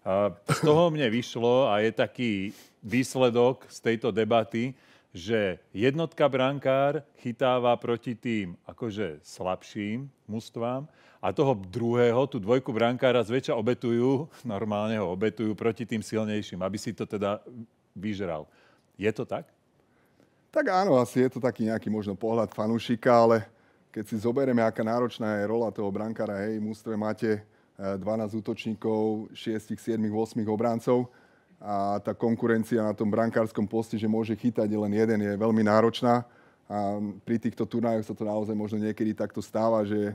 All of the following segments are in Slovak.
A z toho mne vyšlo a je taký výsledok z tejto debaty, že jednotka brankár chytáva proti tým akože slabším mústvám a toho druhého, tú dvojku brankára zväčša obetujú, normálne ho obetujú proti tým silnejším, aby si to teda vyžral. Je to tak? Tak áno, asi je to taký nejaký možno pohľad fanúšika, ale keď si zoberieme, aká náročná je rola toho brankára, hej, mústve máte 12 útočníkov, 6, 7, 8 obráncov a tá konkurencia na tom brankárskom poste, že môže chytať len jeden, je veľmi náročná. A pri týchto turnajoch sa to naozaj možno niekedy takto stáva, že e,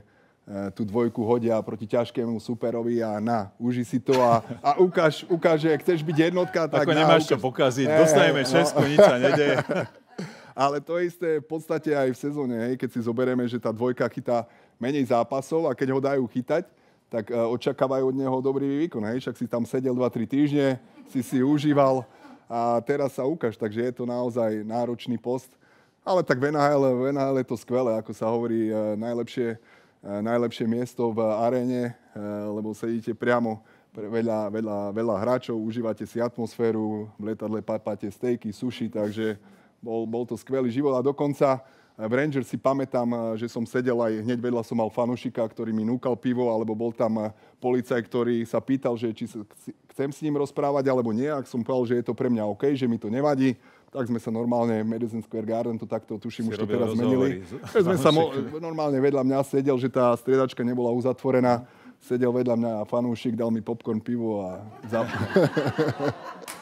tú dvojku hodia proti ťažkému superovi a na, uži si to a, a ukáž, ukáž, že chceš byť jednotka, tak Ako na, nemáš ukáž... čo pokaziť, hey, dostaneme no. Česko, nič sa nedeje. Ale to isté v podstate aj v sezóne, hej, keď si zoberieme, že tá dvojka chytá menej zápasov a keď ho dajú chytať, tak e, očakávajú od neho dobrý výkon. Hej? Však si tam sedel 2-3 týždne, si si užíval a teraz sa ukáž. Takže je to naozaj náročný post. Ale tak v NHL, v NHL je to skvelé, ako sa hovorí, e, najlepšie, e, najlepšie miesto v aréne, lebo sedíte priamo pre veľa, veľa, veľa hráčov, užívate si atmosféru, v letadle papáte stejky, suši, takže bol, bol to skvelý život a dokonca v Rangers si pamätám, eh, že som sedel aj hneď vedľa som mal fanušika, ktorý mi núkal pivo, alebo bol tam eh, policaj, ktorý sa pýtal, že či chcem s ním rozprávať alebo nie. Ak som povedal, že je to pre mňa OK, že mi to nevadí, tak sme sa normálne v Madison Square Garden, to takto tuším, si už to teraz zmenili. Sme sa mo- normálne vedľa mňa sedel, že tá striedačka nebola uzatvorená. Sedel vedľa mňa fanúšik, dal mi popcorn, pivo a zapal.